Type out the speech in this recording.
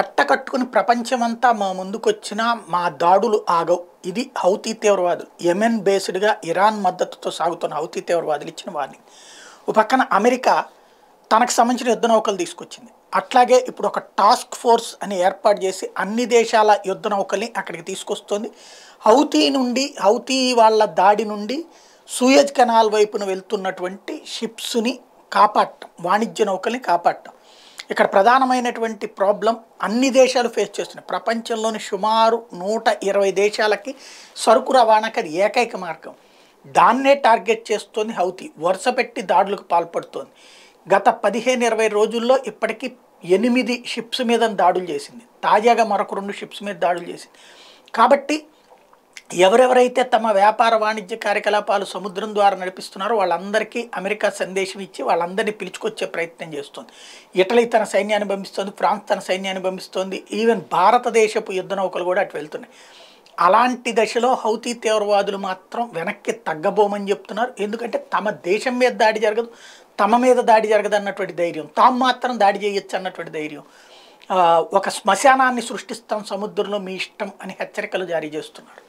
కట్టకట్టుకుని అంతా మా ముందుకొచ్చినా మా దాడులు ఆగవు ఇది హౌతీ తీవ్రవాదులు ఎమెన్ బేస్డ్గా ఇరాన్ మద్దతుతో సాగుతున్న హౌతీ తీవ్రవాదులు ఇచ్చిన వారిని ఒక పక్కన అమెరికా తనకు సంబంధించిన యుద్ధ నౌకలు తీసుకొచ్చింది అట్లాగే ఇప్పుడు ఒక టాస్క్ ఫోర్స్ అని ఏర్పాటు చేసి అన్ని దేశాల యుద్ధ నౌకల్ని అక్కడికి తీసుకొస్తుంది హౌతీ నుండి హౌతీ వాళ్ళ దాడి నుండి సూయజ్ కెనాల్ వైపున వెళ్తున్నటువంటి షిప్స్ని కాపాడటం వాణిజ్య నౌకల్ని కాపాడటం ఇక్కడ ప్రధానమైనటువంటి ప్రాబ్లం అన్ని దేశాలు ఫేస్ చేస్తున్నాయి ప్రపంచంలోని సుమారు నూట ఇరవై దేశాలకి సరుకు రవాణాకి అది ఏకైక మార్గం దాన్నే టార్గెట్ చేస్తోంది హౌతి వరుస పెట్టి దాడులకు పాల్పడుతోంది గత పదిహేను ఇరవై రోజుల్లో ఇప్పటికీ ఎనిమిది షిప్స్ మీద దాడులు చేసింది తాజాగా మరొక రెండు షిప్స్ మీద దాడులు చేసింది కాబట్టి ఎవరెవరైతే తమ వ్యాపార వాణిజ్య కార్యకలాపాలు సముద్రం ద్వారా నడిపిస్తున్నారో వాళ్ళందరికీ అమెరికా సందేశం ఇచ్చి వాళ్ళందరినీ పిలుచుకొచ్చే ప్రయత్నం చేస్తుంది ఇటలీ తన సైన్యాన్ని పంపిస్తుంది ఫ్రాన్స్ తన సైన్యాన్ని పంపిస్తుంది ఈవెన్ భారతదేశపు యుద్ధ నౌకలు కూడా అటు వెళ్తున్నాయి అలాంటి దశలో హౌతీ తీవ్రవాదులు మాత్రం వెనక్కి తగ్గబోమని చెప్తున్నారు ఎందుకంటే తమ దేశం మీద దాడి జరగదు తమ మీద దాడి జరగదు అన్నటువంటి ధైర్యం తాము మాత్రం దాడి చేయొచ్చు అన్నటువంటి ధైర్యం ఒక శ్మశానాన్ని సృష్టిస్తాం సముద్రంలో మీ ఇష్టం అని హెచ్చరికలు జారీ చేస్తున్నారు